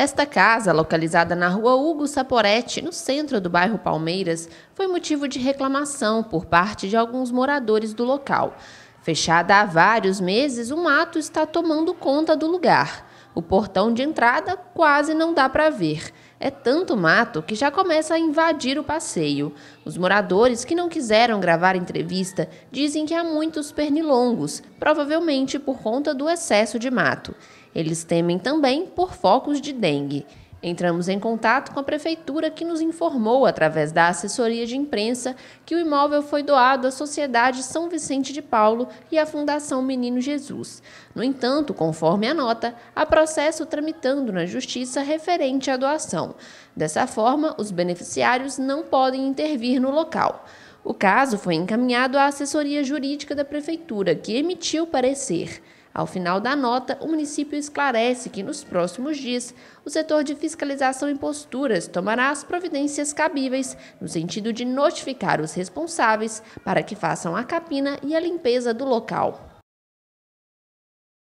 Esta casa, localizada na rua Hugo Saporete, no centro do bairro Palmeiras, foi motivo de reclamação por parte de alguns moradores do local. Fechada há vários meses, um mato está tomando conta do lugar. O portão de entrada quase não dá para ver. É tanto mato que já começa a invadir o passeio. Os moradores que não quiseram gravar entrevista dizem que há muitos pernilongos, provavelmente por conta do excesso de mato. Eles temem também por focos de dengue. Entramos em contato com a prefeitura que nos informou, através da assessoria de imprensa, que o imóvel foi doado à Sociedade São Vicente de Paulo e à Fundação Menino Jesus. No entanto, conforme a nota, há processo tramitando na Justiça referente à doação. Dessa forma, os beneficiários não podem intervir no local. O caso foi encaminhado à assessoria jurídica da prefeitura, que emitiu parecer. Ao final da nota, o município esclarece que nos próximos dias o setor de fiscalização e posturas tomará as providências cabíveis no sentido de notificar os responsáveis para que façam a capina e a limpeza do local.